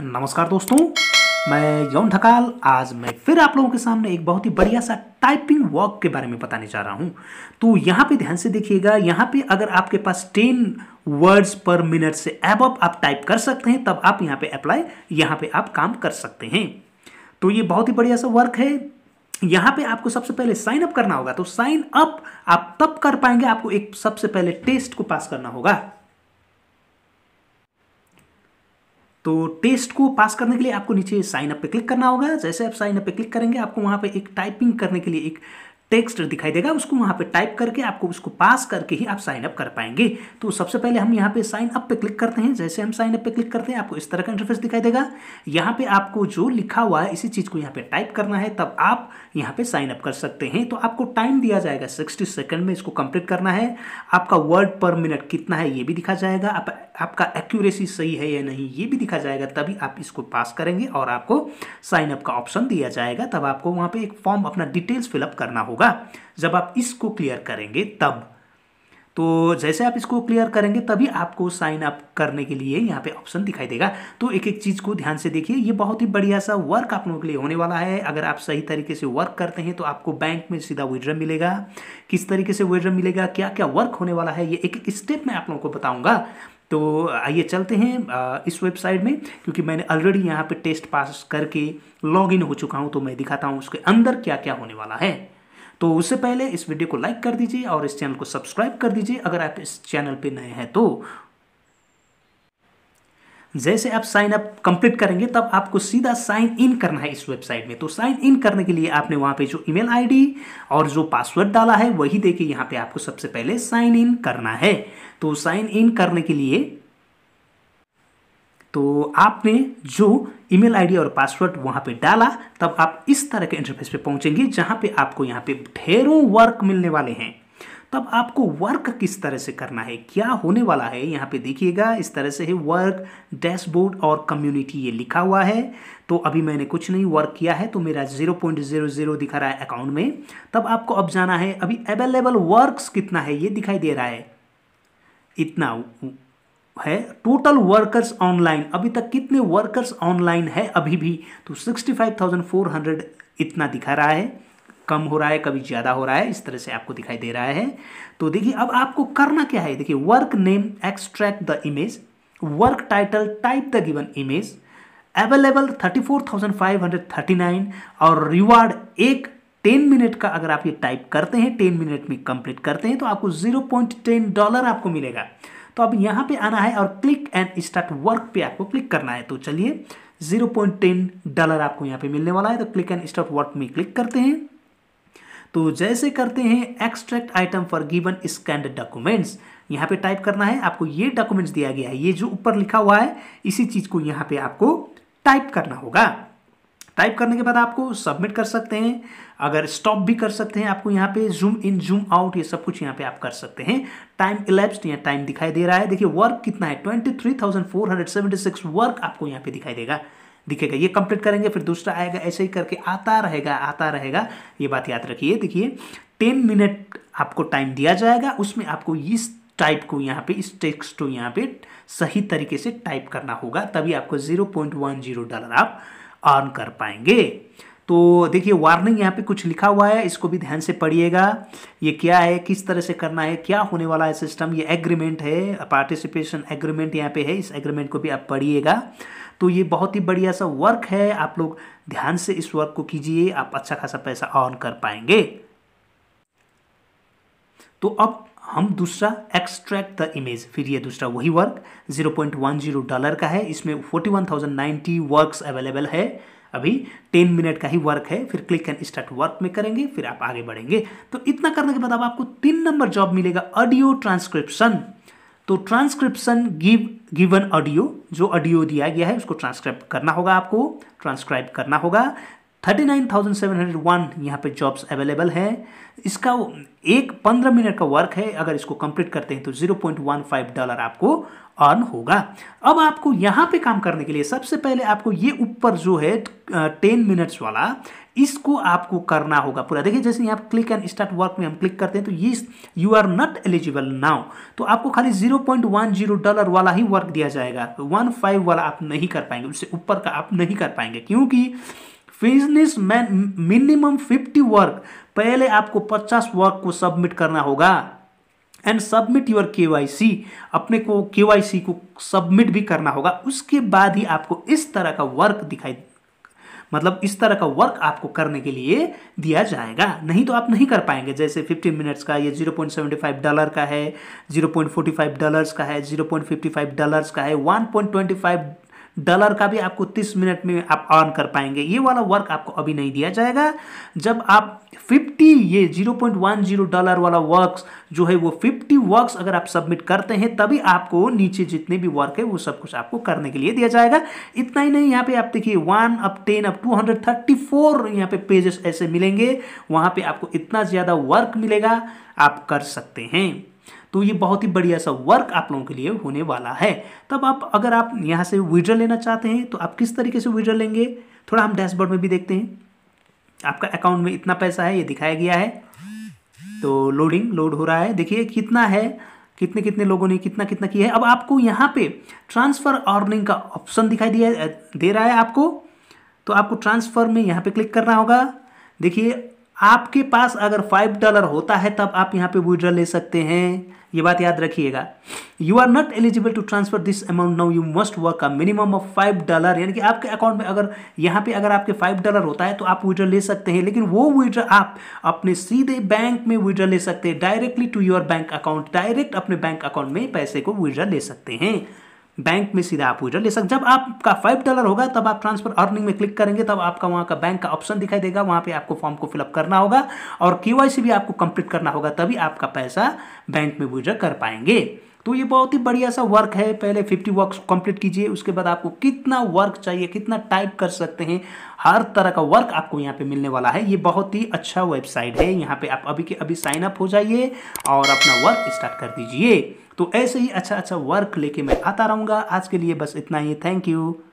नमस्कार दोस्तों मैं यौन ढकाल आज मैं फिर आप लोगों के सामने एक बहुत ही बढ़िया सा टाइपिंग वर्क के बारे में बताने जा रहा हूँ तो यहाँ पे ध्यान से देखिएगा यहाँ पे अगर आपके पास टेन वर्ड्स पर मिनट से एब आप टाइप कर सकते हैं तब आप यहाँ पे अप्लाई यहाँ पे आप काम कर सकते हैं तो ये बहुत ही बढ़िया सा वर्क है यहाँ पे आपको सबसे पहले साइन अप करना होगा तो साइन अप आप तब कर पाएंगे आपको एक सबसे पहले टेस्ट को पास करना होगा तो टेस्ट को पास करने के लिए आपको नीचे साइन अप पे क्लिक करना होगा जैसे आप साइन अप पे क्लिक करेंगे आपको वहाँ पे एक टाइपिंग करने के लिए एक टेक्स्ट दिखाई देगा उसको वहाँ पे टाइप करके आपको उसको पास करके ही आप साइन अप कर पाएंगे तो सबसे पहले हम यहाँ पे साइन अप पे क्लिक करते हैं जैसे हम साइन अप पे क्लिक करते हैं आपको इस तरह का इंटरफेस दिखाई देगा यहाँ पे आपको जो लिखा हुआ है इसी चीज़ को यहाँ पे टाइप करना है तब आप यहाँ पे साइन अप कर सकते हैं तो आपको टाइम दिया जाएगा सिक्सटी सेकेंड में इसको कंप्लीट करना है आपका वर्ड पर मिनट कितना है ये भी दिखा जाएगा आप आपका एक्यूरेसी सही है या नहीं ये भी दिखा जाएगा तभी आप इसको पास करेंगे और आपको साइन अप का ऑप्शन दिया जाएगा तब आपको वहाँ पे एक फॉर्म अपना डिटेल्स फिलअप करना होगा जब आप इसको क्लियर करेंगे तब तो जैसे आप इसको क्लियर करेंगे तभी आपको साइन अप करने के लिए यहाँ पे ऑप्शन दिखाई देगा तो एक एक चीज़ को ध्यान से देखिए ये बहुत ही बढ़िया सा वर्क आप लोगों के लिए होने वाला है अगर आप सही तरीके से वर्क करते हैं तो आपको बैंक में सीधा विड्रम मिलेगा किस तरीके से विड्रम मिलेगा क्या क्या वर्क होने वाला है ये एक एक स्टेप मैं आप लोगों को बताऊँगा तो आइए चलते हैं इस वेबसाइट में क्योंकि मैंने ऑलरेडी यहाँ पे टेस्ट पास करके लॉग इन हो चुका हूँ तो मैं दिखाता हूँ उसके अंदर क्या क्या होने वाला है तो उससे पहले इस वीडियो को लाइक कर दीजिए और इस चैनल को सब्सक्राइब कर दीजिए अगर आप इस चैनल पे नए हैं तो जैसे आप साइन अप कंप्लीट करेंगे तब आपको सीधा साइन इन करना है इस वेबसाइट में तो साइन इन करने के लिए आपने वहां पे जो ईमेल आईडी और जो पासवर्ड डाला है वही देखिए यहां पे आपको सबसे पहले साइन इन करना है तो साइन इन करने के लिए तो आपने जो ईमेल आईडी और पासवर्ड वहां पे डाला तब आप इस तरह के इंटरफेस पे पहुंचेंगे जहां पे आपको यहां पे ढेरों वर्क मिलने वाले हैं तब आपको वर्क किस तरह से करना है क्या होने वाला है यहाँ पे देखिएगा इस तरह से है वर्क डैशबोर्ड और कम्युनिटी ये लिखा हुआ है तो अभी मैंने कुछ नहीं वर्क किया है तो मेरा जीरो पॉइंट जीरो जीरो दिखा रहा है अकाउंट में तब आपको अब जाना है अभी अवेलेबल वर्क्स कितना है ये दिखाई दे रहा है इतना है टोटल वर्कर्स ऑनलाइन अभी तक कितने वर्कर्स ऑनलाइन है अभी भी तो हंड्रेड इतना दिखा रहा है कम हो रहा है कभी ज़्यादा हो रहा है इस तरह से आपको दिखाई दे रहा है तो देखिए अब आपको करना क्या है देखिए work name extract the image work title type the given image available thirty four thousand five hundred thirty nine और रिवार्ड एक टेन मिनट का अगर आप ये टाइप करते हैं टेन मिनट में कंप्लीट करते हैं तो आपको जीरो पॉइंट टेन डॉलर आपको मिलेगा तो अब यहाँ पे आना है और क्लिक एंड स्टार्ट वर्क पे आपको क्लिक करना है तो चलिए जीरो पॉइंट टेन डॉलर आपको यहाँ पे मिलने वाला है तो क्लिक एंड स्टार्ट वर्क में क्लिक करते हैं तो जैसे करते हैं extract item for given scanned documents यहाँ पे टाइप करना है आपको ये डॉक्यूमेंट्स दिया गया है ये जो ऊपर लिखा हुआ है इसी चीज़ को यहाँ पे आपको टाइप करना होगा टाइप करने के बाद आपको सबमिट कर सकते हैं अगर स्टॉप भी कर सकते हैं आपको यहाँ पे जूम इन जूम आउट ये सब कुछ यहाँ पे आप कर सकते हैं टाइम इलेप्स या टाइम दिखाई दे रहा है देखिए वर्क कितना है twenty three thousand four hundred seventy six work आपको यहाँ पे दिखाई देगा दिखेगा ये कंप्लीट करेंगे फिर दूसरा आएगा ऐसे ही करके आता रहेगा आता रहेगा ये बात याद रखिए देखिए टेन मिनट आपको टाइम दिया जाएगा उसमें आपको इस टाइप को यहाँ पे इस टेक्स्ट को यहाँ पे सही तरीके से टाइप करना होगा तभी आपको zero point one zero dollar आप अर्न कर पाएंगे तो देखिए वार्निंग यहाँ पे कुछ लिखा हुआ है इसको भी ध्यान से पढ़िएगा ये क्या है किस तरह से करना है क्या होने वाला है सिस्टम ये एग्रीमेंट है पार्टिसिपेशन एग्रीमेंट यहाँ पे है इस एग्रीमेंट को भी आप पढ़िएगा तो ये बहुत ही बढ़िया सा वर्क है आप लोग ध्यान से इस वर्क को कीजिए आप अच्छा खासा पैसा ऑन कर पाएंगे तो अब हम दूसरा एक्सट्रैक्ट द इमेज फिर ये दूसरा वही वर्क 0.10 डॉलर का है इसमें 41,090 वर्क्स अवेलेबल है अभी 10 मिनट का ही वर्क है फिर क्लिक एंड स्टार्ट वर्क में करेंगे फिर आप आगे बढ़ेंगे तो इतना करने के बाद अब आपको तीन नंबर जॉब मिलेगा ऑडियो ट्रांसक्रिप्शन तो ट्रांसक्रिप्शन गिव गिवन ऑडियो जो ऑडियो दिया गया है उसको ट्रांसक्राइब करना होगा आपको ट्रांसक्राइब करना होगा thirty nine thousand seven hundred one यहाँ पर जॉब्स अवेलेबल है इसका एक पंद्रह मिनट का वर्क है अगर इसको कंप्लीट करते हैं तो zero point one five dollar आपको अर्न होगा अब आपको यहाँ पे काम करने के लिए सबसे पहले आपको ये ऊपर जो है टेन मिनट्स वाला इसको आपको करना होगा पूरा देखिए जैसे यहाँ क्लिक एंड स्टार्ट वर्क में हम क्लिक करते हैं तो ये you are not eligible now तो आपको खाली zero point one zero dollar वाला ही वर्क दिया जाएगा वन फाइव वाला आप नहीं कर पाएंगे उससे ऊपर का आप नहीं कर पाएंगे क्योंकि मैन मिनिमम फिफ्टी वर्क पहले आपको पचास वर्क को सबमिट करना होगा एंड सबमिट योर सी अपने को सी को सबमिट भी करना होगा उसके बाद ही आपको इस तरह का वर्क दिखाई मतलब इस तरह का वर्क आपको करने के लिए दिया जाएगा नहीं तो आप नहीं कर पाएंगे जैसे 15 मिनट्स का ये 0.75 डॉलर का है 0.45 डॉलर्स का है 0.55 डॉलर्स का है 1.25 डॉलर का भी आपको तीस मिनट में आप अर्न कर पाएंगे ये वाला वर्क आपको अभी नहीं दिया जाएगा जब आप फिफ्टी ये zero point one zero dollar वाला वर्क जो है वो फिफ्टी वर्क्स अगर आप सबमिट करते हैं तभी आपको नीचे जितने भी वर्क है वो सब कुछ आपको करने के लिए दिया जाएगा इतना ही नहीं यहाँ पे आप देखिए वन अब टेन अब टू हंड्रेड थर्टी फोर यहाँ पे पेजेस ऐसे मिलेंगे वहाँ पर आपको इतना ज़्यादा वर्क मिलेगा आप कर सकते हैं तो ये बहुत ही बढ़िया सा वर्क आप लोगों के लिए होने वाला है तब आप अगर आप यहाँ से विड्र लेना चाहते हैं तो आप किस तरीके से विड्र लेंगे थोड़ा हम डैशबोर्ड में भी देखते हैं आपका अकाउंट में इतना पैसा है ये दिखाया गया है तो लोडिंग लोड हो रहा है देखिए कितना है कितने कितने लोगों ने कितना कितना किया है अब आपको यहाँ पे ट्रांसफ़र अर्निंग का ऑप्शन दिखाई दिया दे रहा है आपको तो आपको ट्रांसफ़र में यहाँ पे क्लिक करना होगा देखिए आपके पास अगर फाइव डॉलर होता है तब आप यहाँ पे विड्रॉ ले सकते हैं ये बात याद रखिएगा you are not eligible to transfer this amount now you must work a minimum of five dollar यानी कि आपके अकाउंट में अगर यहाँ पे अगर आपके फाइव डॉलर होता है तो आप विड्रॉ ले सकते हैं लेकिन वो विड्रॉ आप अपने सीधे बैंक में विड्रॉ ले सकते हैं directly to your bank account direct अपने बैंक अकाउंट में पैसे को विड्रॉ ले सकते हैं बैंक में सीधा आप विड्रॉ ले सकते जब आपका फाइव डॉलर होगा तब आप ट्रांसफर अर्निंग में क्लिक करेंगे तब आपका वहाँ का बैंक का ऑप्शन दिखाई देगा वहाँ पे आपको फॉर्म को फिलअप करना होगा और के भी आपको कंप्लीट करना होगा तभी आपका पैसा बैंक में विड्रॉ कर पाएंगे तो ये बहुत ही बढ़िया सा वर्क है पहले 50 वर्क कंप्लीट कीजिए उसके बाद आपको कितना वर्क चाहिए कितना टाइप कर सकते हैं हर तरह का वर्क आपको यहाँ पे मिलने वाला है ये बहुत ही अच्छा वेबसाइट है यहाँ पे आप अभी के अभी साइन अप हो जाइए और अपना वर्क स्टार्ट कर दीजिए तो ऐसे ही अच्छा अच्छा वर्क लेके मैं आता रहूँगा आज के लिए बस इतना ही थैंक यू